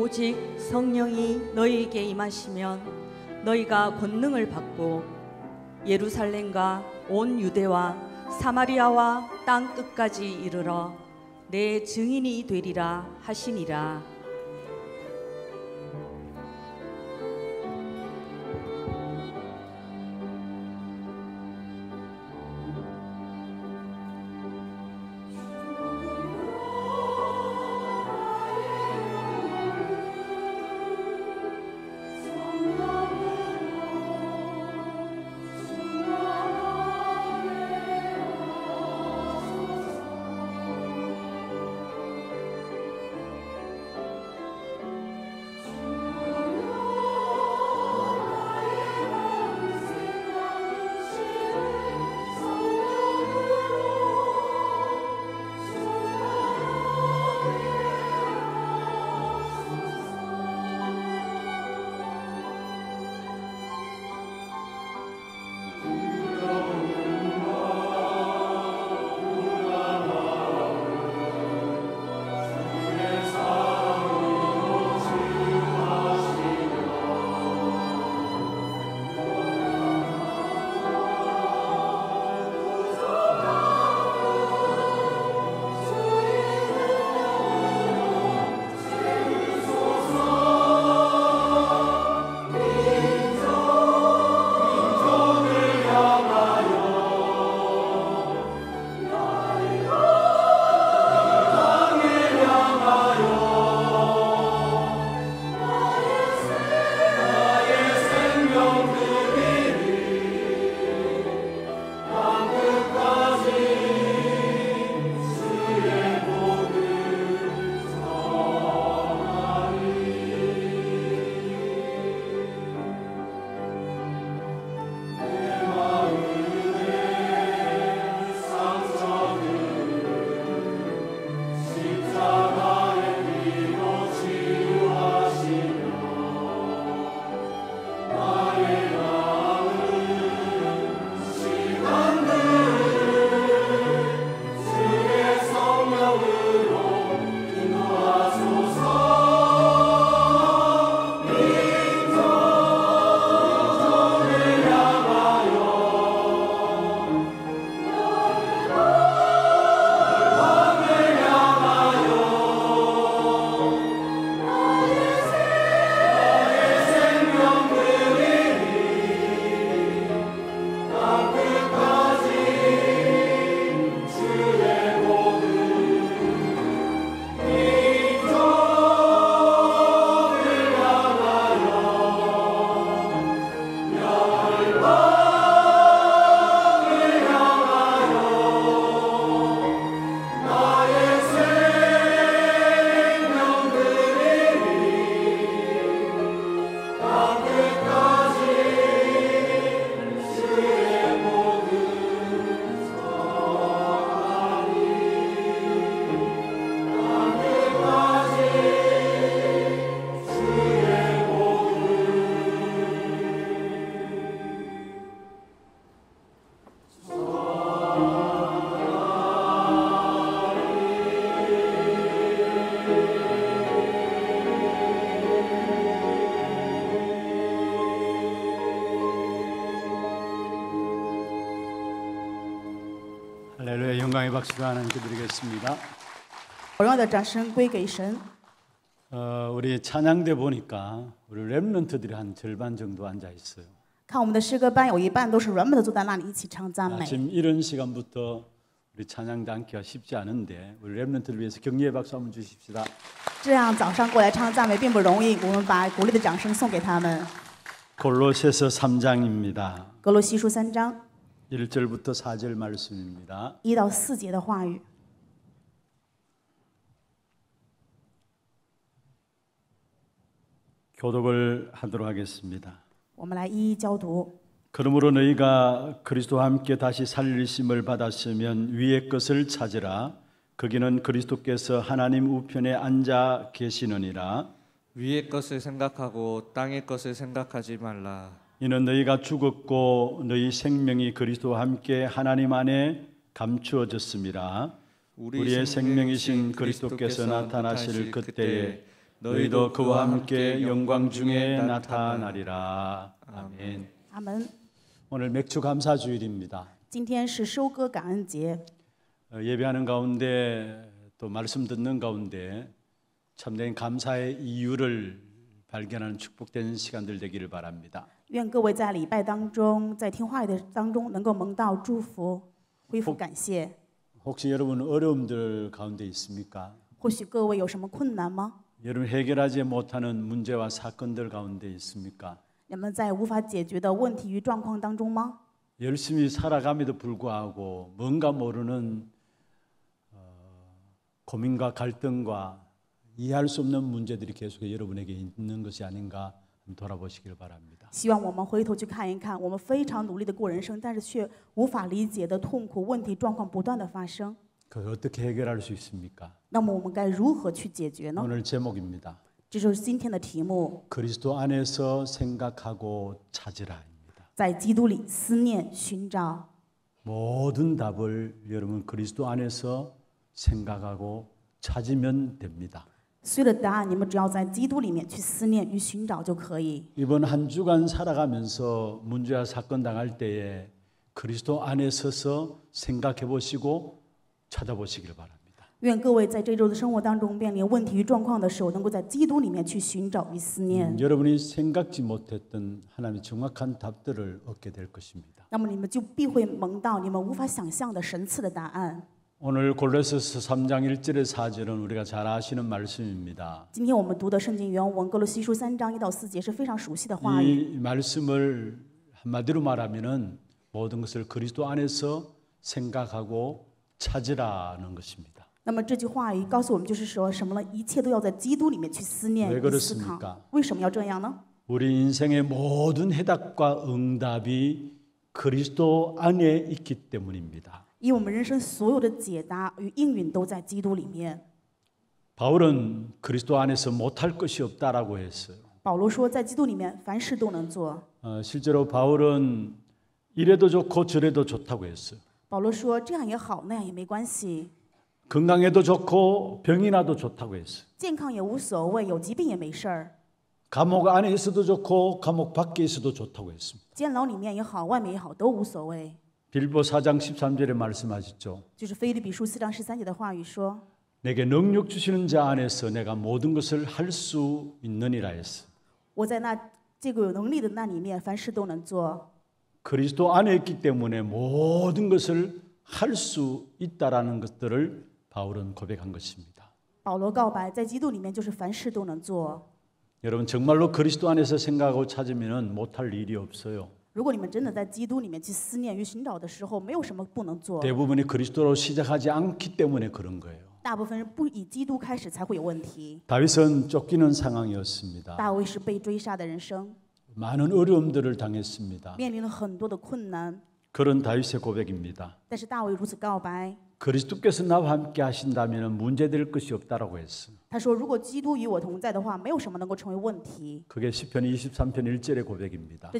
오직 성령이 너희에게 임하시면 너희가 권능을 받고 예루살렘과 온 유대와 사마리아와 땅 끝까지 이르러 내 증인이 되리라 하시니라. 박수가 하나님께 드리겠습니다. 어, 우리 찬양대 보니까 우리 렘넌트들이 한 절반 정도 앉아 있어요. 看我 이런 시간부터 우리 찬양대 앉기가 쉽지 않은데 우리 렘넌트를 위해서 격려의 박수 한번 주십시다. 골로새서 3장입니다. 格罗西书三章。 1절부터 4절 말씀입니다. 一到四节的话语， 교독을 하도록 하겠습니다. 我们来一一交读。 그러므로 너희가 그리스도와 함께 다시 살리심을 받았으면 위의 것을 찾으라. 거기는 그리스도께서 하나님 우편에 앉아 계시느니라. 위의 것을 생각하고 땅의 것을 생각하지 말라. 이는 너희가 죽었고 너희 생명이 그리스도와 함께 하나님 안에 감추어졌습니다. 우리의 생명이신 그리스도께서 나타나실 그때에 너희도 그와 함께 영광 중에 나타나리라. 아멘. 아멘. 오늘 맥주 감사 주일입니다. 예배하는 가운데 또 말씀 듣는 가운데 참된 감사의 이유를 발견하는 축복된 시간들 되기를 바랍니다. 愿各位在礼拜当中，在听话语的当中，能够蒙到祝福，恢复感谢。 혹시 여러분 어려움들 가운데 있습니까? 或许各位有什么困难吗？ 여러분 해결하지 못하는 문제와 사건들 가운데 있습니까? 你们在无法解决的问题与状况当中吗？ 열심히 살아감에도 불구하고 뭔가 모르는 어, 고민과 갈등과 이해할 수 없는 문제들이 계속 여러분에게 있는 것이 아닌가 돌아보시길 바랍니다. 希望我们回头去看一看，我们非常努力地过人生，但是却无法理解的痛苦、问题、状况不断的发生。那么我们该如何去解决呢？这就是今天的题目。在基督里思念、寻找。寻找。所有的答案，你们只要在基督里面去思念与寻找就可以。이번한주간살아가면서문제와사건당할때에그리스도안에서서생각해보시고찾아보시길바랍니 다。 愿各位在这周的生活当中面临问题与状况的时候，能够在基督里面去寻找与思念。여러분이생각지못했던하나님정확한답들을얻게될것입니 다。 那么你们就必会蒙到你们无法想象的神赐的答案。 오늘 골로새서 3장 1절의 4절은 우리가 잘 아시는 말씀입니다. 今天我们读的圣经原文哥罗西书3章1到4节是非常熟悉的话语。이 말씀을 한마디로 말하면은 모든 것을 그리스도 안에서 생각하고 찾으라는 것입니다. 那么这句话语告诉我们，就是说什么呢？一切都要在基督里面去思念、思考。왜 그렇습니까? 为什么要这样呢？ 우리 인생의 모든 해답과 응답이 그리스도 안에 있기 때문입니다. 이 우리 인생 生所有的解答与应允都在基督里面 바울은 그리스도 안에서 못할 것이 없다라고 했어요. 保罗说在基督里面凡事都能做. 실제로 바울은 이래도 좋고 저래도 좋다고 했어요. 保罗说这样也好那样也没关系. 건강에도 좋고 병이 나도 좋다고 했어요. 健康也无所谓有疾病也没事 감옥 안에 있어도 좋고 감옥 밖에 있어도 좋다고 했습니다. 监牢里面也好外面也好都无所谓. 빌보 4장 13절에 말씀하셨죠. 就是菲利比书4章13节的话语说 내게 능력 주시는 자 안에서 내가 모든 것을 할 수 있느니라 했어. 我在那这个有能力的那里面，凡事都能做。 그리스도 안에 있기 때문에 모든 것을 할 수 있다라는 것들을 바울은 고백한 것입니다. 바울告白在基督里面就是凡事都能做。 여러분 정말로 그리스도 안에서 생각하고 찾으면 못할 일이 없어요. 如果你们真的在基督里面去思念与寻找的时候，没有什么不能做。 대부분이 그리스도로 시작하지 않기 때문에 그런 거예요. 大部分人不以基督开始才会有问题。 다윗은 쫓기는 상황이었습니다. 大卫是被追杀的人生， 많은 어려움들을 당했습니다. 面临了很多的困难， 그런 다윗의 고백입니다. 但是大卫如此告白， 그리스도께서 나와 함께 하신다면 문제될 것이 없다라고 했어. 他说如果基督与我同在的话没有什么能够成为问题. 그게 시편 23편 1절의 고백입니다.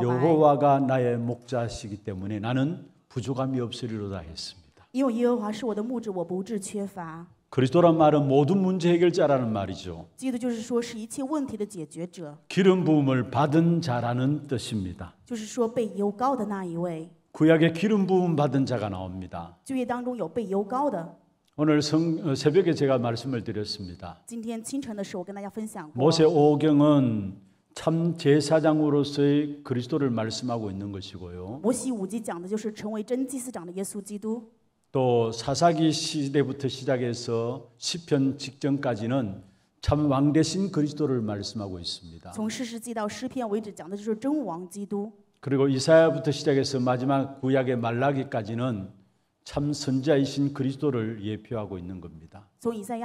여호와가 나의 목자시기 때문에 나는 부족함이 없으리로다 했습니다. 因为耶和华是我的牧者我不致缺乏. 그리스도란 말은 모든 문제 해결자라는 말이죠. 기름 부음을 받은 자라는 뜻입니다. 구약의 기름 부음 받은 자가 나옵니다. 오늘 성, 어, 새벽에 제가 말씀을 드렸습니다. 모세 오경은 참 제사장으로서의 그리스도를 말씀하고 있는 것이고요. 또 사사기 시대부터 시작해서 시편 직전까지는 참 왕 대신 그리스도를 말씀하고 있습니다. 그리고 이사야부터 시작해서 마지막 구약의 말라기까지는 참 선자이신 그리스도를 예표하고 있는 겁니다. 从세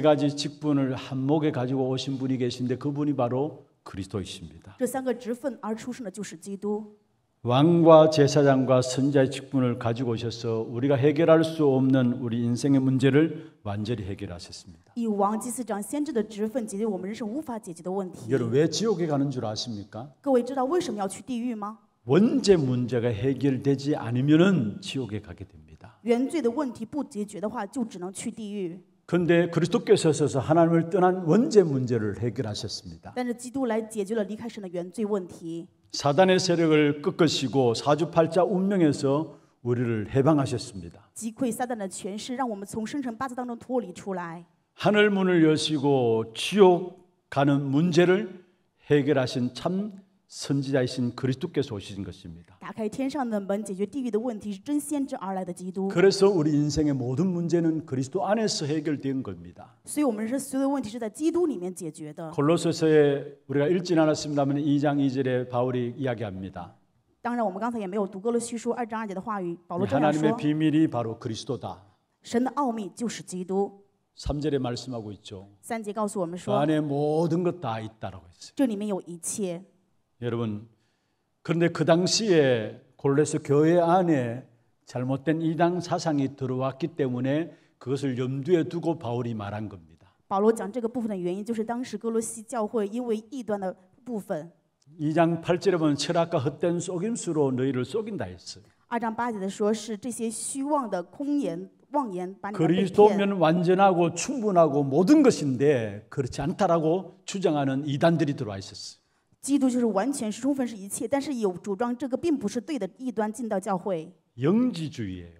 가지 직분을 한목에 가지고 오신 분이 계신데 그분이 바로 그리스도이십니다. 왕과 제사장과 선자의 직분을 가지고 오셔서 우리가 해결할 수 없는 우리 인생의 문제를 완전히 해결하셨습니다. 여러분 왜 지옥에 가는 줄 아십니까? 원죄 문제가 해결되지 않으면은 지옥에 가게 됩니다. 그런데 그리스도께서 하나님을 떠난 원죄 문제를 해결하셨습니다. 但是基督来解决了离开神的原罪问题。 사단의 세력을 꺾으시고 사주팔자 운명에서 우리를 해방하셨습니다. 击溃撒旦的权势，让我们从生辰八字当中脱离出来。 하늘 문을 여시고 지옥 가는 문제를 해결하신 참 선지자이신 그리스도께서 오신 것입니다. 그래서 우리 인생의 모든 문제는 그리스도 안에서 해결된 겁니다. 골로새서에 우리가 읽진 않았습니다만 2장 2절에 바울이 이야기합니다. 하나님의 비밀이 바로 그리스도다. 3절에 말씀하고 있죠. 그 안에 모든 것 다 있다라고 했어요. 여러분 그런데 그 당시에 골레스 교회 안에 잘못된 이단 사상이 들어왔기 때문에 그것을 염두에 두고 바울이 말한 겁니다. 바로 讲这个部分的原因就是当时哥罗西教会因为异端的部分。2장 8절에 보면 철학과 헛된 속임수로 너희를 속인다 했어요. 2장 8节说是这些虚妄的空言妄言 그리스도면 완전하고 충분하고 모든 것인데 그렇지 않다라고 주장하는 이단들이 들어와 있었어요. 基督就是完全是充分是一切，但是有主张这个并不是对的异端进到教会。영지주의예요。 就是灵知主义。呃，신이우리인간의피조물영혼을만들었고요神造了人有灵魂。물질은악한것인데사단이주장하고있어요他们说物质是不好的，是撒旦主管的。근데그사단이주장하는물질에서영혼이빠져나와야된다고해요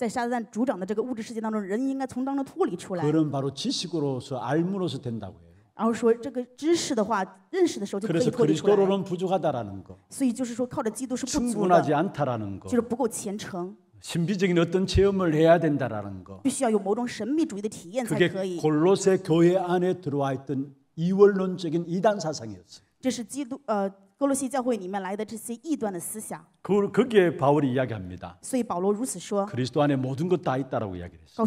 在撒旦主掌的这个物质世界当中，人应该从当中脱离出来。 그런 바로 지식으로서 알므로서 된다고 해요. 然后说这个知识的话，认识的时候就可以脱离出来。 그리스도로는 부족하다라는 거, 所以就是说，靠着基督是不足 충분하지 않다라는 거, 就是不够虔诚， 신비적인 어떤 체험을 해야 된다라는 거. 必须要有某种神秘主义的体验才 그게 골로새 교회 안에 들어와 있던 이원론적인 이단 사상이었어요. 这是基督呃그 거기에 바울이 이야기합니다. 그리스도 안에 모든 것 다 있다라고 이야기 했어요.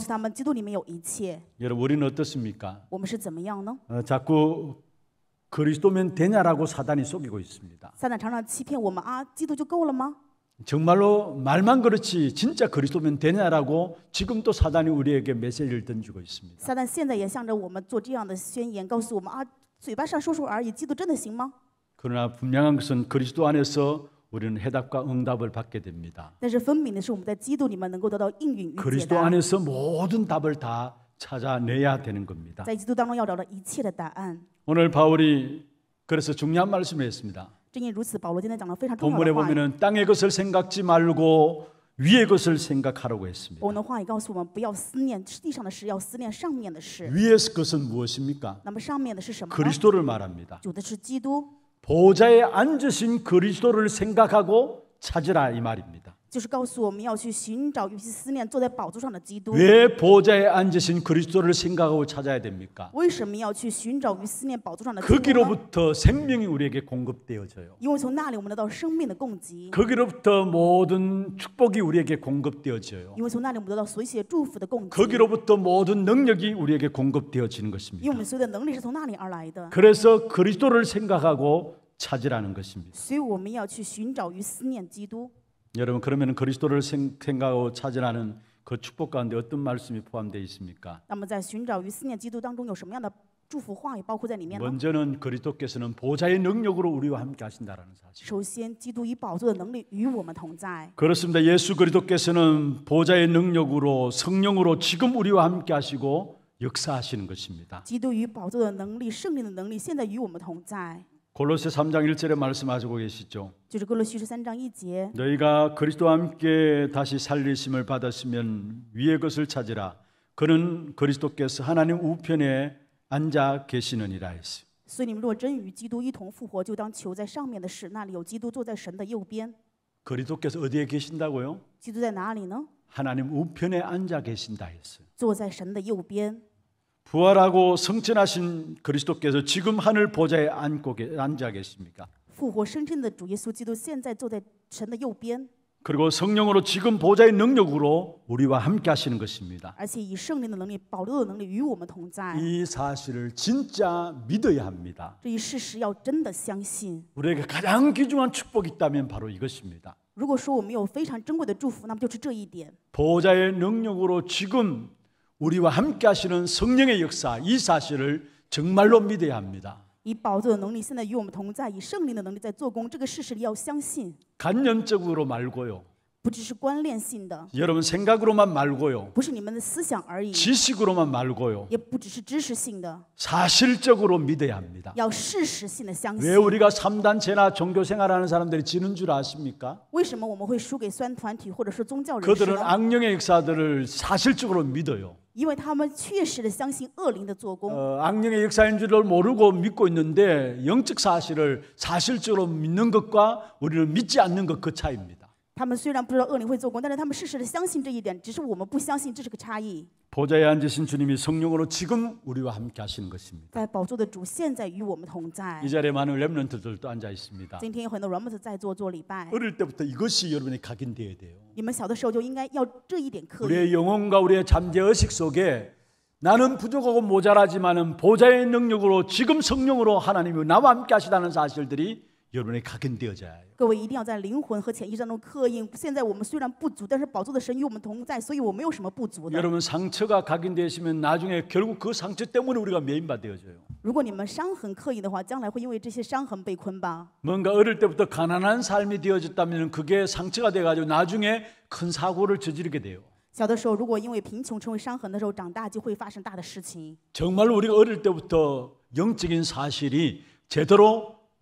여러분 우리는 어떻습니까? 어, 자꾸 그리스도면 되냐라고 사단이 속이고 있습니다. 정말로 말만 그렇지 진짜 그리스도면 되냐라고 지금도 사단이 우리에게 메시지를 던지고 있습니다. 撒旦现在也向着我们做这样的宣言告诉我们啊 그러나 분명한 것은 그리스도 안에서 우리는 해답과 응답을 받게 됩니다. 그리스도 안에서 모든 답을 다 찾아내야 되는 겁니다. 오늘 바울이 그래서 중요한 말씀을 했습니다. 본문에 보면 땅의 것을 생각지 말고 위의 것을 생각하라고 했습니다. 위의 것은 무엇입니까? 그리스도를 말합니다. 보좌에 앉으신 그리스도를 생각하고 찾으라 이 말입니다. 就是告诉我们要去寻找与其思念坐在宝座上的基督。왜 보좌에 앉으신 그리스도를 생각하고 찾아야 됩니까? 거기로부터 생명이 우리에게 공급되어져요. 거기로부터 모든 축복이 우리에게 공급되어져요. 거기로부터 모든 능력이 우리에게 공급되어지는 것입니다. 그래서 그리스도를 생각하고 찾으라는 것입니다. 여러분 그러면 그리스도를 생각하고 찾으라는 그 축복 가운데 어떤 말씀이 포함되어 있습니까? 먼저는 그리스도께서는 보좌의 능력으로 우리와 함께 하신다라는 사실. 그렇습니다. 예수 그리스도께서는 보좌의 능력으로 성령으로 지금 우리와 함께 하시고 역사하시는 것입니다. 골로새 3장 1절에 말씀하시고 계시죠. 너희가 그리스도와 함께 다시 살리심을 받았으면 위의 것을 찾으라. 그는 그리스도께서 하나님 우편에 앉아 계시느니라 했어요. 所以你们若真与基督一同复活，就当求在上面的事，那里有基督坐在神的右边。 그리스도께서 어디에 계신다고요? 기도在哪里呢? 하나님 우편에 앉아 계신다 했어요. 坐在神的右边. 부활하고 성천하신 그리스도께서 지금 하늘 보좌에 앉고 계, 앉아 계십니까? 复活升天的主耶稣基督现在坐在神的右边。 그리고 성령으로 지금 보좌의 능력으로 우리와 함께 하시는 것입니다. 이 사실을 진짜 믿어야 합니다. 우리에게 가장 귀중한 축복이 있다면 바로 이것입니다. 보좌의 능력으로 지금 우리와 함께 하시는 성령의 역사 이 사실을 정말로 믿어야 합니다. 以宝座的能力现在与我们同在，以圣灵的能力在做工，这个事实要相信。 관념적으로 말고요. 不只是关联性的， 여러분 생각으로만 말고요. 不是你们的思想而已， 지식으로만 말고요. 也不只是知识性的， 사실적으로 믿어야 합니다. 要事实性的相信왜。 우리가 삼단체나 종교 생활하는 사람들이 지는 줄 아십니까? 为什么我们会输给酸团体或者是宗教人士 그들은 악령의 역사들을 사실적으로 믿어요. 因为他们确实的相信恶灵的做工。 어, 악령의 역사인 줄을 모르고 믿고 있는데 영적 사실을 사실적으로 믿는 것과 우리를 믿지 않는 것 그 차이입니다. 他们虽然不知道恶灵会做工，但是他们适时的相信这一点，只是我们不相信，这是个差异。 보좌에 앉으신 주님이 성령으로 지금 우리와 함께 하시는 것입니다. 在宝座的主现在与我们同在이。 자리에 많은 렘넌트들도 앉아 있습니다. 今天有很多 r a m 在座做礼拜， 어릴 때부터 이것이 여러분이 각인되어야 돼요. 你们小的时候就应该要这一点刻 우리의 영혼과 우리의 잠재 의식 속에 나는 부족하고 모자라지만은 보좌의 능력으로 지금 성령으로 하나님이 나와 함께 하시다는 사실들이 여러분이 각인되어져야 해요. 各位一定要在灵魂和潜意识当中刻印。现在我们虽然不足，但是宝座的神与我们同在，所以我没有什么不足的。여러분상처가각인되시면나중에결국그상처때문에우리가매인받아져요如果你们伤痕刻印的话，将来会因为这些伤痕被捆绑。뭔가어릴때부터가난한삶이되어졌다면그게상처가돼가지고나중에큰사고를저지르게돼요小的时候，如果因为贫穷成为伤痕的时候，长大就会发生大的事情。정말로우리가어릴때부터영적인사실이제대로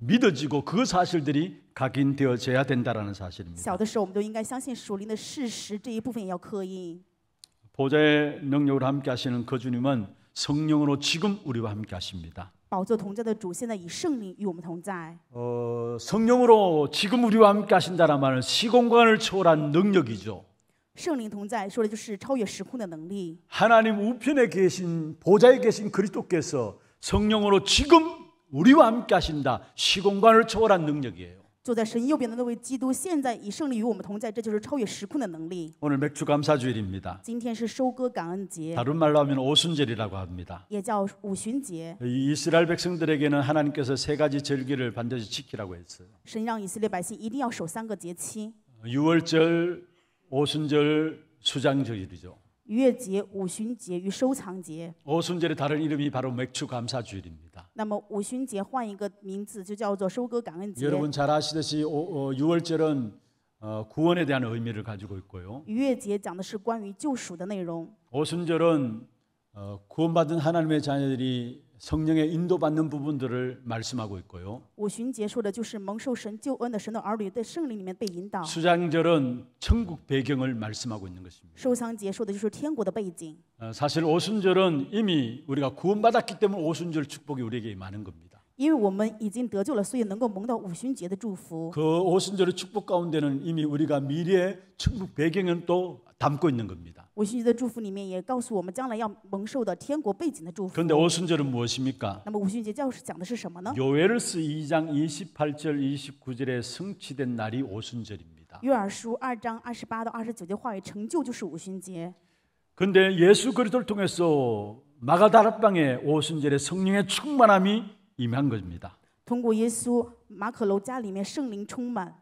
믿어지고 그 사실들이 각인되어져야 된다라는 사실입니다. 보좌의 능력으로 함께 하시는 그 주님은 성령으로 지금 우리와 함께 하십니다. 어, 성령으로 지금 우리와 함께 하신다는 말은 시공간을 초월한 능력이죠. 圣灵同在 하나님 우편에 계신 보좌에 계신 그리스도께서 성령으로 지금 우리와 함께 하신다. 시공간을 초월한 능력이에요. 坐在神右边的那位基督，现在已胜利与我们同在，这就是超越时空的能力。 오늘 맥주 감사 주일입니다. 今天是收割感恩节， 다른 말로 하면 오순절이라고 합니다. 也叫五旬节。이 스라엘 백성들에게는 하나님께서 세 가지 절기를 반드시 지키라고 했어요. 神让以色列百姓一定要守三个节期： 유월절, 오순절, 수장절이죠. 月节、五旬节与收藏节. 오순절의 다른 이름이 바로 맥주 감사주일입니다. 那么五旬节换一个名字就叫做收割感恩节. 여러분 잘 아시듯이 오, 어, 월절은 어, 구원에 대한 의미를 가지고 있고요. 逾越节讲的是关于救赎的内容. 오순절은 어, 구원받은 하나님의 자녀들이 성령의 인도받는 부분들을 말씀하고 있고요. 수장절은 천국 배경을 말씀하고 있는 것입니다. 사실 오순절은 이미 우리가 구원받았기 때문에 오순절 축복이 우리에게 많은 겁니다. 因为我们已经得救了，所以能够蒙到五旬节的祝福。그 오순절의 축복 가운데는 이미 우리가 미래의 천국 배경은 또 담고 있는 겁니다. 五旬节的祝福里面也告诉我们将来要蒙受的天国背景的祝福。 그런데 오순절은 무엇입니까? 那么五旬节教是讲的是什么呢？ 요엘서 2장 28절 29절에 성취된 날이 오순절입니다. 约珥书二章二十八到2 9절节话语成就就是五旬节 그런데 예수 그리스도를 통해서 마가다락방에 오순절의 성령의 충만함이 임한 것입니다. 通过耶稣，马可楼家里面圣灵充满，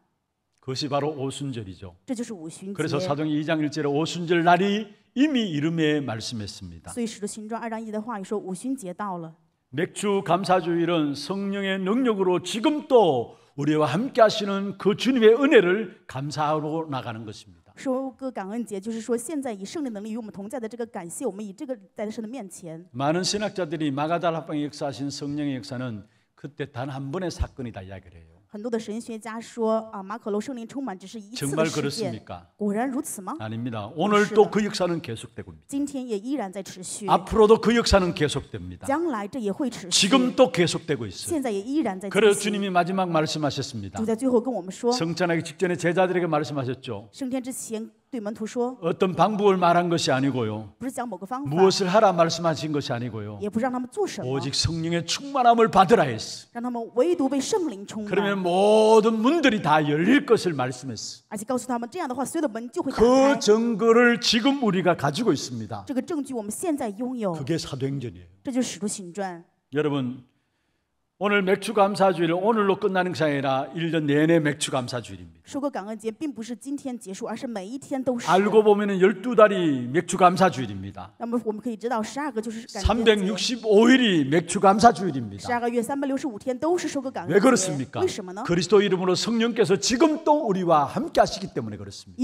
그것이 바로 오순절이죠. 这就是五旬节。 그래서 사도행 2장 1절에 오순절 날이 이미 이름에 말씀했습니다. 所以使徒行传二章一的话语说，五旬节到了。 맥주 감사주일은 성령의 능력으로 지금 또 우리와 함께 하시는 그 주님의 은혜를 감사하고 나가는 것입니다. 收割感恩节，就是说现在以胜利能力与我们同在的这个感谢，我们以这个在神的面前。 정말 그렇습니까? 아닙니다. 오늘도 그 역사는 계속되고 있습니다. 앞으로도 그 역사는 계속됩니다. 지금도 계속되고 있어요. 그래서 주님이 마지막 말씀하셨습니다 성찬하기 직전에 제자들에게 말씀하셨죠. 어떤 방법을 말한 것이 아니고요. 무엇을 하라 말씀하신 것이 아니고요. 오직 성령의 충만함을 받으라 했어. 그러면 모든 문들이 다 열릴 것을 말씀했어. 그 증거를 지금 우리가 가지고 있습니다. 그게 사도행전이에요. 여러분 오늘 맥주 감사주일 오늘로 끝나는 것이 아니라 1년 내내 맥주 감사주일입니다. 알고 보면 12달이 맥주 감사주일입니다. 365일이 맥주 감사주일입니다. 왜 그렇습니까? 그리스도 이름으로 성령께서 지금 또 우리와 함께 하시기 때문에 그렇습니다.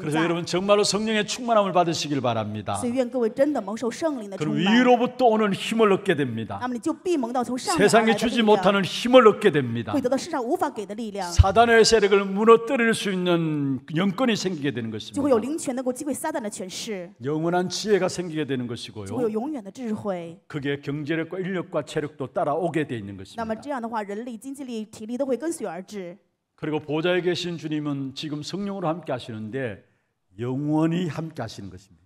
그래서 여러분 정말로 성령의 충만함을 받으시길 바랍니다. 그럼 위로부터 오는 힘을 얻게 됩니다. 됩니다. 세상이 주지 못하는 힘을 얻게 됩니다. 사단의 세력을 무너뜨릴 수 있는 영권이 생기게 되는 것입니다. 영원한 지혜가 생기게 되는 것이고요. 그게 경제력과 인력과 체력도 따라오게 되 있는 것입니다. 그리고 보좌에 계신 주님은 지금 성령으로 함께 하시는데 영원히 함께 하시는 것입니다.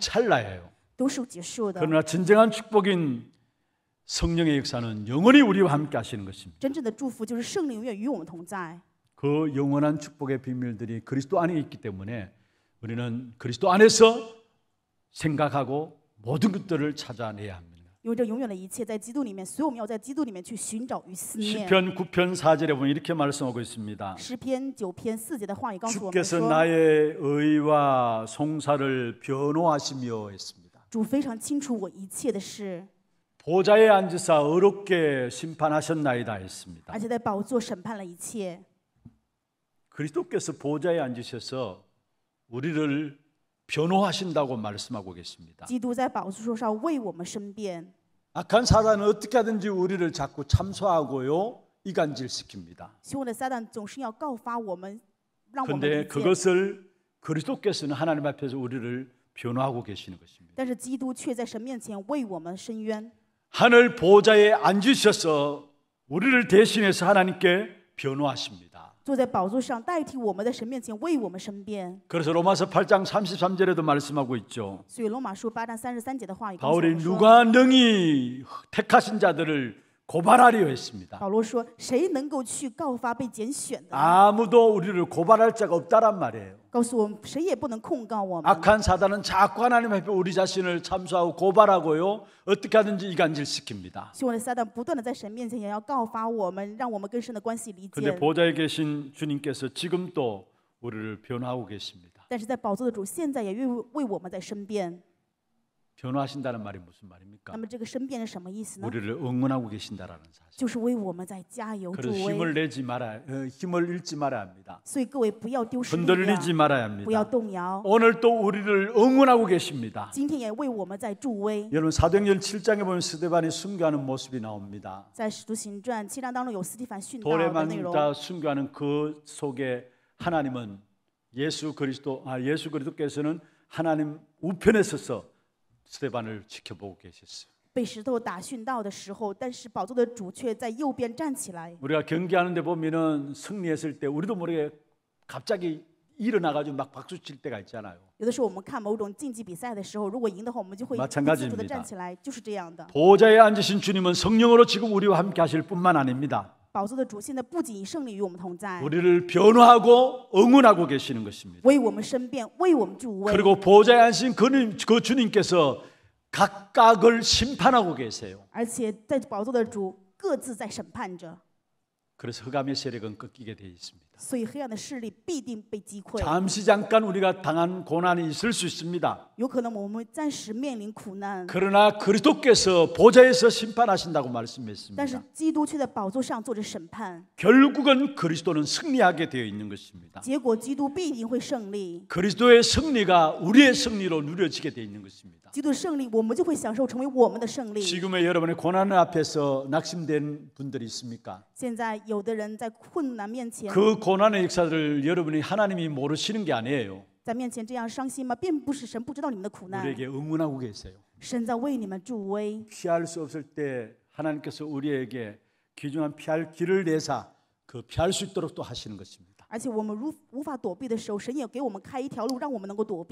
찰나예요. 그러나 진정한 축복인 성령의 역사는 영원히 우리와 함께 하시는 것입니다. 그 영원한 축복의 비밀들이 그리스도 안에 있기 때문에 우리는 그리스도 안에서 생각하고 모든 것들을 찾아내야 합니다. 有着永远的一切，在基督里面，所以我们要在基督里面去寻找与思念。 시편 9편 4절에 보 이렇게 말씀하고 있습니다. 诗篇九篇四节的话语告诉我们 주께서 나의 의와 송사를 변호하시며 했습니다. 主非常清楚我一切的事， 보좌에 앉으사 어렵게 심판하셨나이다 했습니다. 且在宝座审判了一切。 그리스도께서 보좌에 앉으셔서 우리를 변호하신다고 말씀하고 계십니다. 악한 사단은 어떻게 하든지 우리를 자꾸 참소하고요 이간질시킵니다. 凶的데 그것을 그리스도께서는 하나님 앞에서 우리를 변호하고 계시는 것입니다. 하늘 보좌에 앉으셔서 우리를 대신해서 하나님께 변호하십니다. 坐在宝座上，代替我们在神面前为我们申辩。 그래서 로마서 8장 33절에도 말씀하고 있죠. 所以罗马书八章三十三节的话语跟我 바울이 们说， 누가 능히 택하신 자들을 고발하려 했습니다. 아무도 우리를 고발할 자가 없다란 말이에요. 악한 사단은 자꾸 하나님 앞에 우리 자신을 참수하고 고발하고요. 어떻게 하든지 이간질시킵니다. 그런데 보좌에 계신 주님께서 지금 또 우리를 변화하고 계십니다. 변화하신다는 말이 무슨 말입니까? 우리를 응원하고 계신다라는 사실. 就是为我们在加油그 힘을 내지 말아 어, 힘을 잃지 말아야 합니다. 흔들리지 말아야 합니다. 不要动摇. 오늘 또 우리를 응원하고 계십니다. 今天也为我们在助威. 여러분 사도행전 7장에 보면 스데반이 순교하는 모습이 나옵니다. 在使徒行传7章当中有斯蒂凡殉道的内容. 순교하는 그 속에 하나님은 예수 그리스도 아 예수 그리스도께서는 하나님 우편에 서서 스테반을 지켜보고 계셨어요. 被石头打训到的时候，但是宝座的主却在右边站起来。 우리가 경기하는데 보면은 승리했을 때 우리도 모르게 갑자기 일어나가지고 막 박수 칠 때가 있잖아요. 有的时候我们看某种竞技比赛的时候如果赢的话我们就会自主的站起来就是这样的 보좌에 앉으신 주님은 성령으로 지금 우리와 함께 하실 뿐만 아닙니다. 宝座的主现在不仅以胜利 우리를 변화하고 응원하고 계시는 것입니다. 그리고 보좌에 앉으신 그 주님께서 각각을 심판하고 계세요. 그래서 흑암의 세력은 꺾이게 되어 있습니다. 잠시 잠깐 우리가 당한 고난이 있을 수 있습니다. 그러나 그리스도께서 보좌에서 심판하신다고 말씀했습니다. 결국은 그리스도는 승리하게 되어 있는 것입니다. 그리스도의 승리가 우리의 승리로 누려지게 되어 있는 것입니다. 지금의 여러분의 고난 앞에서 낙심된 분들이 있습니까? 그 고난의 역사를 여러분이 하나님이 모르시는 게 아니에요. 우리에게 응원하고 계세요. 피할 수 없을 때 하나님께서 우리에게 귀중한 피할 길을 내사 그 피할 수 있도록 또 하시는 것입니다.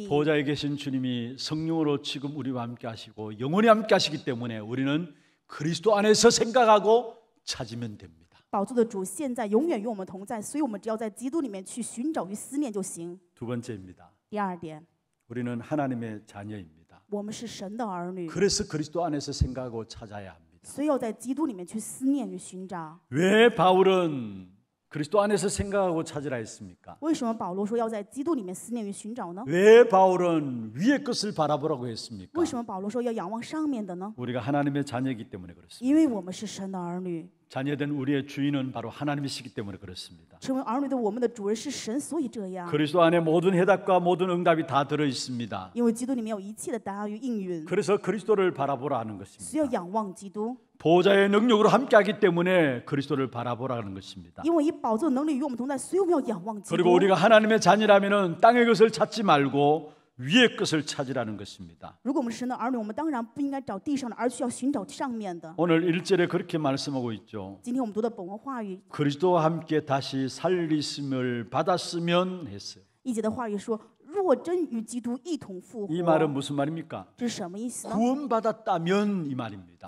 보좌에 계신 주님이 성령으로 지금 우리와 함께 하시고 영원히 함께 하시기 때문에 우리는 그리스도 안에서 생각하고 찾으면 됩니다. 宝座的主现在永远与我们同在，所以我们只要在基督里面去寻找与思念就行。두 번째입니다. 第二点， 우리는 하나님의 자녀입니다. 我们是神的儿女， 그래서 그리스도 안에서 생각하고 찾아야 합니다. 所以要在基督里面去思念与寻找。왜 바울은 그리스도 안에서 생각하고 찾으라 했습니까? 为什么保要在基督里面思念与寻找呢왜 바울은 위의 것을 바라보라고 했습니까? 为什么保要仰望上面的呢 우리가 하나님의 자녀이기 때문에 그렇습니다. 因为我们是神的儿女， 자녀된 우리의 주인은 바로 하나님이시기 때문에 그렇습니다. 그리스도 안에 모든 해답과 모든 응답이 다 들어 있습니다. 그래서 그리스도를 바라보라는 것입니다. 보좌의 능력으로 함께하기 때문에 그리스도를 바라보라는 것입니다. 그리고 우리가 하나님의 자녀라면 땅의 것을 찾지 말고 위의 것을 찾으라는 것입니다. 오늘 일절에 그렇게 말씀하고 있죠. 그리스도와 함께 다시 살리심을 받았으면 했어요. 이 말은 무슨 말입니까? 구원받았다면 이 말입니다.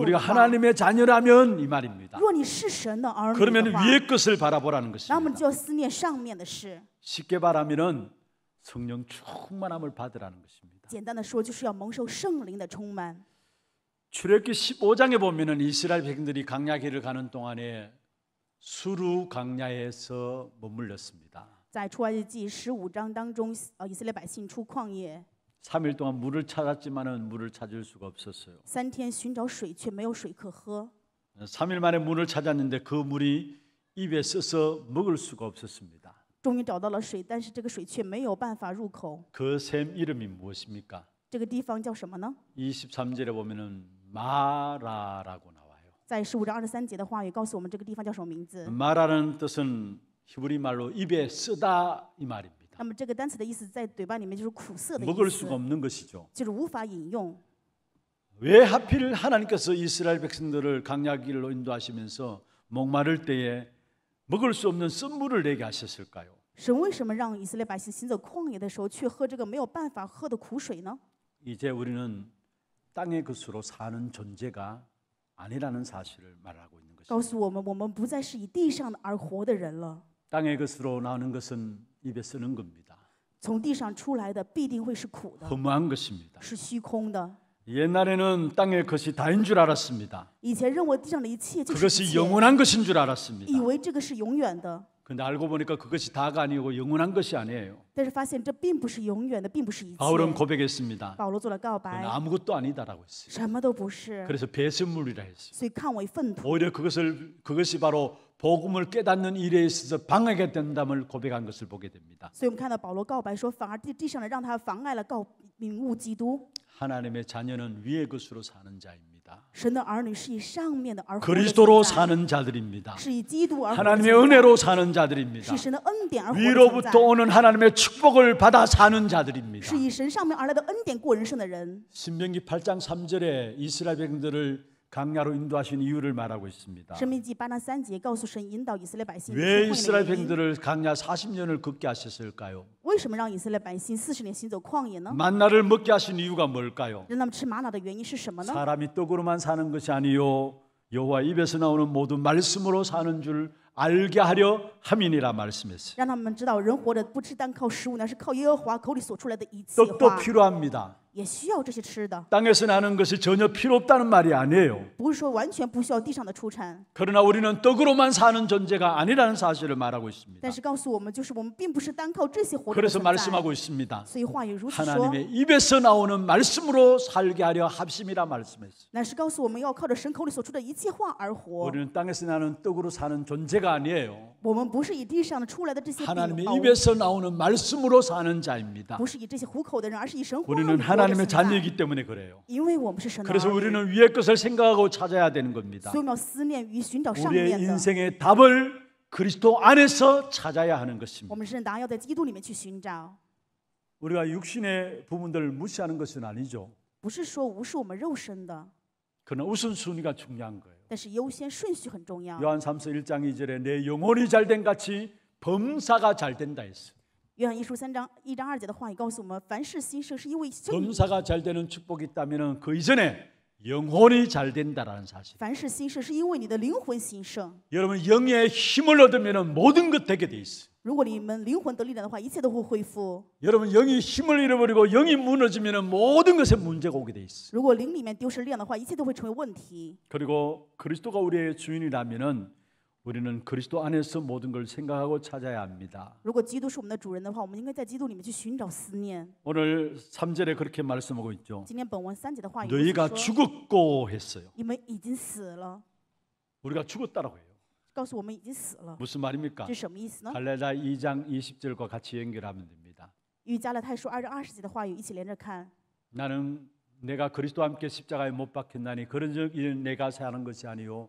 우리가 하나님의 자녀라면 이 말입니다. 그러면 위의 것을 바라보라는 것입니다. 쉽게 말하면 성령 충만함을 받으라는 것입니다. 简单的说就是要蒙受圣灵的充满. 출애굽기 15장에 보면은 이스라엘 백성들이 광야길을 가는 동안에 수루 광야에서 머물렀습니다. 在出埃及记1 5章当中以色列百姓出旷野 어， 3일 동안 물을 찾았지만은 물을 찾을 수가 없었어요. 3일 만에 물을 찾았는데 그 물이 입에 써서 먹을 수가 없었습니다. 终于找到了水，但是这个水却没有办法入口。그 샘 이름이 무엇입니까? 这个地方叫什么呢？ 23절에 보면은 마라라고 나와요. 在十五章二十三节的话语告诉我们这个地方叫什么名字。 마라는 뜻은 히브리 말로 입에 쓰다 이 말입니다. 那么这个单词的意思在嘴巴里面就是苦涩的 먹을 수가 없는 것이죠. 就是无法饮用。왜 하필 하나님께서 이스라엘 백성들을 강약길로 인도하시면서 목마를 때에 먹을 수 없는 쓴물을 내게 하셨을까요? 神为什么让以色列百姓行走旷野的时候去喝这个没有办法喝的苦水呢？ 이제 우리는 땅의 것으로 사는 존재가 아니라는 사실을 말하고 있는 것입니다. 诉我们我们不再是以地上而活的人了 땅의 것으로 나오는 것은 입에 쓰는 겁니다. 从地上出来的必定会是苦的， 허무한 것입니다. 是虚空的， 옛날에는 땅의 것이 다인 줄 알았습니다. 그것이 영원한 것인 줄 알았습니다. 근데 알고 보니까 그것이 다가 아니고 영원한 것이 아니에요. 바울은 고백했습니다. 아무것도 아니다라고 했어요. 그래서 배설물이라 했어요. 오히려 그것을 그것이 바로 복음을 깨닫는 일에 있어서 방해가 된다을 고백한 것을 보게 됩니다. 하나님의 자녀는 위의 것으로 사는 자입니다. 그리스도로 사는 자들입니다. 하나님의 은혜로 사는 자들입니다. 위로부터 오는 하나님의 축복을 받아 사는 자들입니다. 신명기 8장 3절에 이스라엘 백성들을 강야로 인도하신 이유를 말하고 있습니다. 왜 이스라엘 백들을 강야 40년을 걷게 하셨을까요? 만나를 먹게 하신 이유가 뭘까요? 사람이 떡으로만 사는 것이 아니요 여호와 입에서 나오는 모든 말씀으로 사는 줄 알게 하려 함이니라 말씀했어요. 떡도 필요합니다. 땅에서 나는 것이 전혀 필요 없다는 말이 아니에요. 그러나 우리는 떡으로만 사는 존재가 아니라는 사실을 말하고 있습니다. 그래서 말씀하고 있습니다. 하나님의 입에서 나오는 말씀으로 살게 하려 합심이라 말씀했어요. 우리는 땅에서 나는 떡으로 사는 존재가 아니에요. 하나님의 입에서 나오는 말씀으로 사는 자입니다. 우리는 活 하나님의 자녀이기 때문에 그래요. 그래서 우리는 위의 것을 생각하고 찾아야 되는 겁니다. 우리의 인생의 답을 그리스도 안에서 찾아야 하는 것입니다. 우리가 육신의 부분들을 무시하는 것은 아니죠. 그러나 우선순위가 중요한 거예요. 요한 3서 1장 2절에 내 영혼이 잘 된 같이 범사가 잘 된다 했어요. 约翰一书三章一章二节的话语告诉 검사가 잘 되는 축복이 있다면은 그 이전에 영혼이 잘 된다라는 사실. 凡事新生是因为你的灵魂新生。 여러분 영의 힘을 얻으면은 모든 것 되게 돼 있어. 如果你们灵魂得力量的话，一切都会恢复。 여러분 영이 힘을 잃어버리고 영이 무너지면은 모든 것에 문제가 오게 돼 있어. 如果灵里面丢失力量的话，一切都会成为问题。 그리고 그리스도가 우리의 주인이라면은 우리는 그리스도 안에서 모든 걸 생각하고 찾아야 합니다. 오늘 3절에 그렇게 말씀하고 있죠. 너희가 죽었고 했어요. 우리가 죽었다라고 해요. 무슨 말입니까? 갈라디 2장 20절과 같이 연결하면 됩니다. 나는 내가 그리스도와 함께 십자가에 못 박혔나니 그런즉 내가 사는 것이 아니요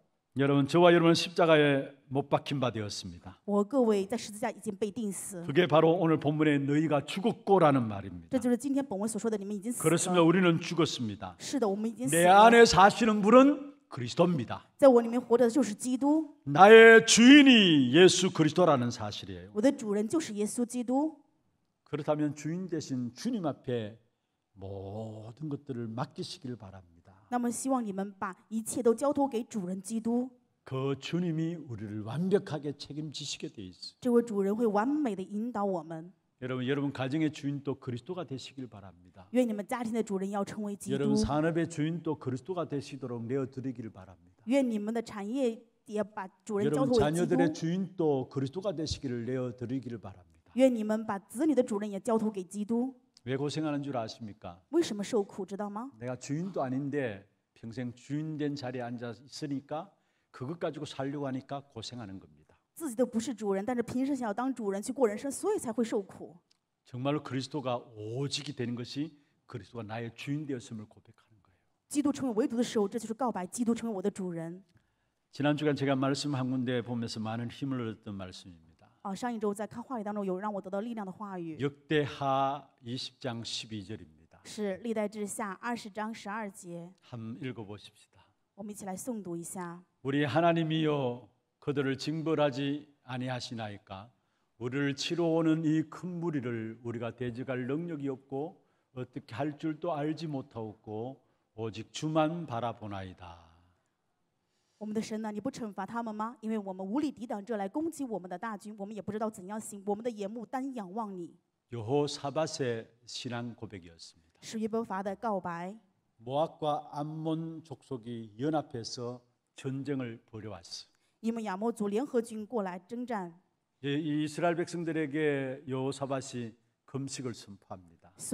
여러분 저와 여러분 십자가에 못 박힌 바 되었습니다. 그게 바로 오늘 본문에 너희가 죽었고라는 말입니다. 그렇습니다. 우리는 죽었습니다. 내 안에 사시는 분은 그리스도입니다. 나의 주인이 예수 그리스도라는 사실이에요. 그렇다면 주인 대신 주님 앞에 모든 것들을 맡기시길 바랍니다. 그 주님이 우리를 완벽하게 책임지시게 돼 있어. 여러분 여러분 가정의 주인 또 그리스도가 되시길 바랍니다. 여러분 산업의 주인 또 그리스도가 되시도록 내어 드리길 바랍니다. 여러분 자녀들의 주인 또 그리스도가 되시기를 내어 드리길 바랍니다. 왜 고생하는 줄 아십니까? 为什么受苦，知道吗？ 내가 주인도 아닌데 평생 주인 된 자리에 앉아 있으니까 그것 가지고 살려고 하니까 고생하는 겁니다. 自己都不是主人，但是平时想要当主人去过人生，所以才会受苦。 정말로 그리스도가 오직이 되는 것이 그리스도가 나의 주인 되었음을 고백하는 거예요. 基督成为唯独的时候，这就是告白。基督成为我的主人。 지난 주간 제가 말씀 한 군데 보면서 많은 힘을 얻었던 말씀입니다. 上一周在看话语当中有让我得到力量的话语 역대하 20장 12절입니다. 是历代志下二十章十二节，한 읽어보십시다. 我们一起来诵读一下。 우리 하나님이여 그들을 징벌하지 아니하시나이까 우리를 치러 오는 이 큰 무리를 우리가 대적할 능력이 없고 어떻게 할 줄도 알지 못하고 오직 주만 바라보나이다. 我们的神呢？你不惩罚他们吗？因为我们无力抵挡这来攻击我们的大军，我们也不知道怎样行。我们的眼目单仰望你。是约伯法的告白。摩押亚扪族联合，摩族联合军过来征战。所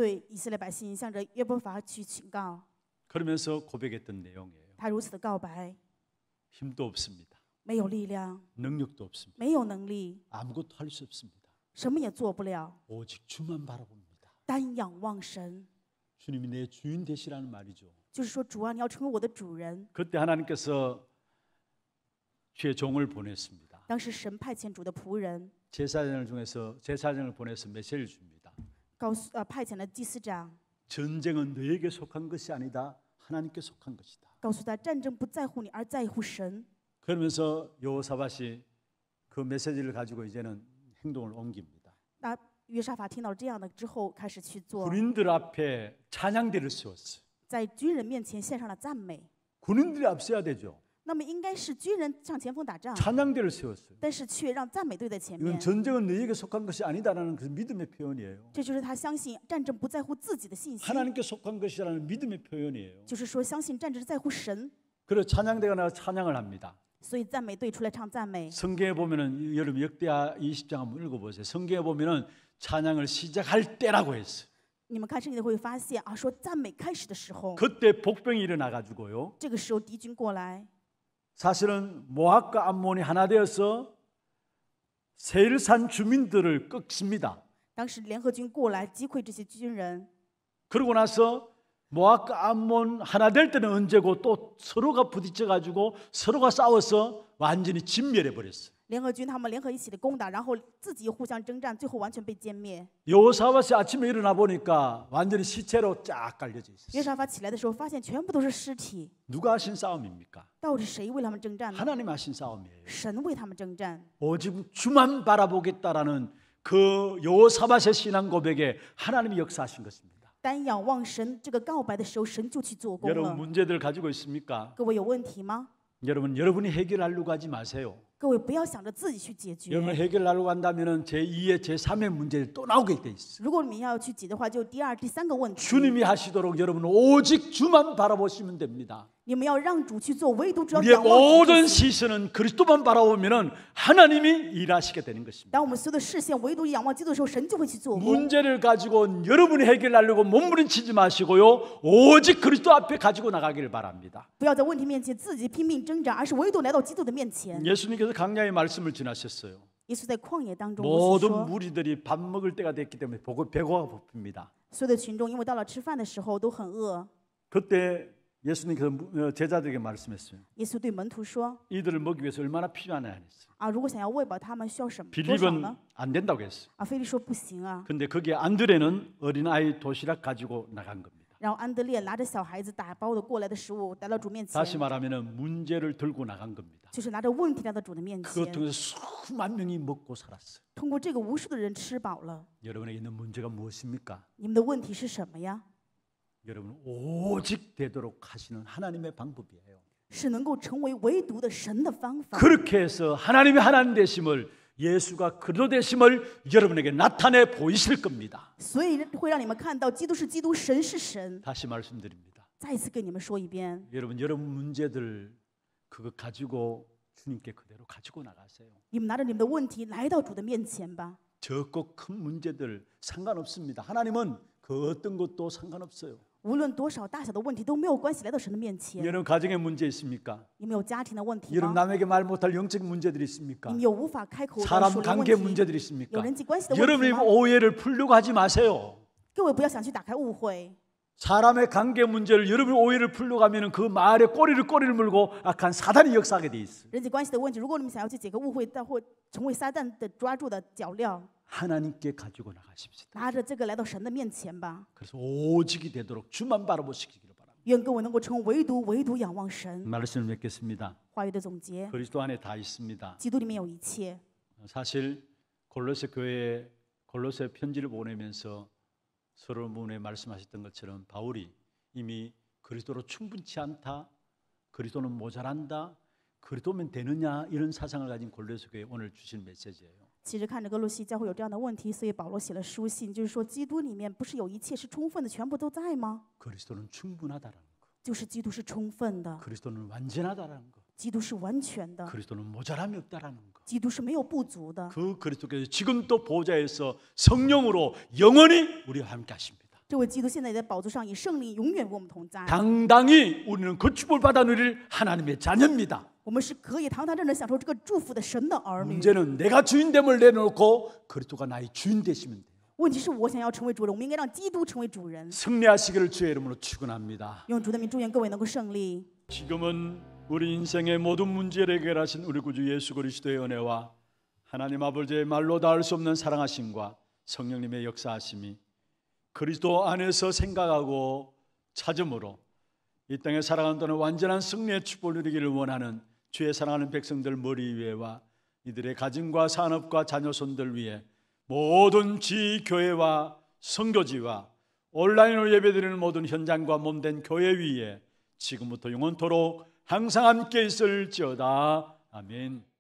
以色列百姓向着约伯法去警告。他如此的告白。 힘도 없습니다. 능력도 없습니다. 没有能力. 아무것도 할 수 없습니다. 什么也做不了. 오직 주만 바라봅니다. 单仰望神. 주님이 내 주인 되시라는 말이죠. 就是说主啊，你要成为我的主人. 그때 하나님께서 주의 종을 보냈습니다. 当时神派遣主的仆人. 제사장을 중에서 제사장을 보내서 메시지를 줍니다. 告诉呃派遣了祭司长. 전쟁은 너에게 속한 것이 아니다. 하나님께 속한 것이다. 그러면서 여호사밧이 그 메시지를 가지고 이제는 행동을 옮깁니다. 군인들 앞에 찬양대를 세웠어요. 군인들이 앞서야 되죠. 찬양대를 세웠어요. 이건 전쟁은 너에게 속한 것이 아니다라는 그 믿음의 표현이에요. 하나님께 속한 것이라는 믿음의 표현이에요. 그래 찬양대가 나와 찬양을 합니다. 성경에 보면은 여러분 역대하 20장 한번 읽어보세요. 성경에 보면은 찬양을 시작할 때라고 했어你们看圣经的会发现啊，说赞美开始的时候， 그때 복병이 일어나가지고요. 这个时候敌军过来， 사실은 모압과 암몬이 하나 되어서 세일산 주민들을 꺾습니다. 그러고 나서 모압과 암몬 하나 될 때는 언제고 또 서로가 부딪혀 가지고 서로가 싸워서 완전히 진멸해 버렸어요. 联合军他们联合一起的攻打，然后自己互相征战，最后完全被歼灭。 여호사밧이 아침에 일어나 보니까 완전히 시체로 쫙 깔려져 있어요约沙法起来的时候，发现全部都是尸体。 누가 하신 싸움입니까? 到底谁为他们征战 하나님 하신 싸움이에요. 神为他们征战。 오직 주만 바라보겠다라는 그 여호사밧의 신앙 고백에 하나님이 역사하신 것입니다. 单仰望神这个告白的时候，神就去做工 여러분 문제들 가지고 있습니까? 各位有问题吗？ 여러분 여러분이 해결하려고 하지 마세요. 여러분 해결하려고 한다면은 제 2의 제 3의 문제를 또 나오게 돼 있어. 如果你要去解的话就第二第三个问题 주님이 하시도록 여러분 오직 주만 바라보시면 됩니다. 우리의 모든 시선은 그리스도만 바라보면 하나님이 일하시게 되는 것입니다. 문제를 가지고 여러분이 해결하려고 몸부림치지 마시고요. 오직 그리스도 앞에 가지고 나가기를 바랍니다. 예수님께서 강야의 말씀을 지나셨어요. 모든 무리들이 밥 먹을 때가 됐기 때문에 배고가 고픕니다. 그때 예수님께서 그 어, 제자들에게 말씀했어요. 이들을 먹기 위해서 얼마나 필요하냐 했어요. 빌립은 안 된다고 했어요. 아， 근데 거기 안드레는 어린아이 도시락 가지고 나간 겁니다. 다시말하면 문제를 들고 나간 겁니다. 그것 통해서 수만 명이 먹고 살았어요. 여러분에게 있는 문제가 무엇입니까? 여러분 오직 되도록 하시는 하나님의 방법이에요. 그렇게 해서 하나님의 하나님 되심을 예수가 그리스도 되심을 여러분에게 나타내 보이실 겁니다. 다시 말씀드립니다. 여러분 여러분 문제들 그거 가지고 주님께 그대로 가지고 나가세요. 적고 큰 문제들 상관없습니다. 하나님은 그 어떤 것도 상관없어요. 无论多少大小的问题都没有关系，来到神的面前。 여러분 가정의 문제 있습니까? 你们有家庭的问题 여러분 남에게 말 못할 영적 문제들이 있습니까? 们有无法开口 사람 관계 문제들이？ 있습니까? 有人际关系的问题 여러분의 오해를 풀려고 하지 마세요. 各位不要想去打开误会， 사람의 관계 문제를 여러분 오해를 풀려고 하면 그 말에 꼬리를 꼬리를 물고 악한 사단이 역사하게 돼있어人际关系的问题。如果你们想要去解开误会，但或成为撒旦的抓住的脚镣， 하나님께 가지고 나가십시다. 그래서 오직이 되도록 주만 바라보시기를 바랍니다. 말씀을 맺겠습니다. 그리스도 안에 다 있습니다. 사실 골로새 교회 골로새 편지를 보내면서 서로문에 말씀하셨던 것처럼 바울이 이미 그리스도로 충분치 않다. 그리스도는 모자란다. 그리스도면 되느냐 이런 사상을 가진 골로새 교회 오늘 주신 메시지예요. 其实看着格鲁西教会有这样的问题，所以保罗写了书信，就是说基督里面不是有一切是充分的，全部都在吗？就是基督是充分的，基督是完全的，基督是没有不足的。这位基督现在也在宝座上，以圣灵永远与我们同在。당당히우리는건축을받아누릴하나님의자녀입니다 문제는 내가 주인됨을 내놓고 그리스도가 나의 주인 되시면 돼问题是我想要成为主人，我们应该让基督成为主人。 승리하시기를 주의 이름으로 축원합니다. 用主的名祝愿各位能够胜利。 지금은 우리 인생의 모든 문제를 해결하신 우리 구주 예수 그리스도의 은혜와 하나님 아버지의 말로 닿을 수 없는 사랑하심과 성령님의 역사하심이 그리스도 안에서 생각하고 찾음으로 이 땅에 살아간다는 완전한 승리의 축복을 누리기를 원하는 주의 사랑하는 백성들 머리 위에와 이들의 가진과 산업과 자녀손들 위에 모든 지교회와 선교지와 온라인으로 예배드리는 모든 현장과 몸된 교회 위에 지금부터 영원토록 항상 함께 있을지어다. 아멘.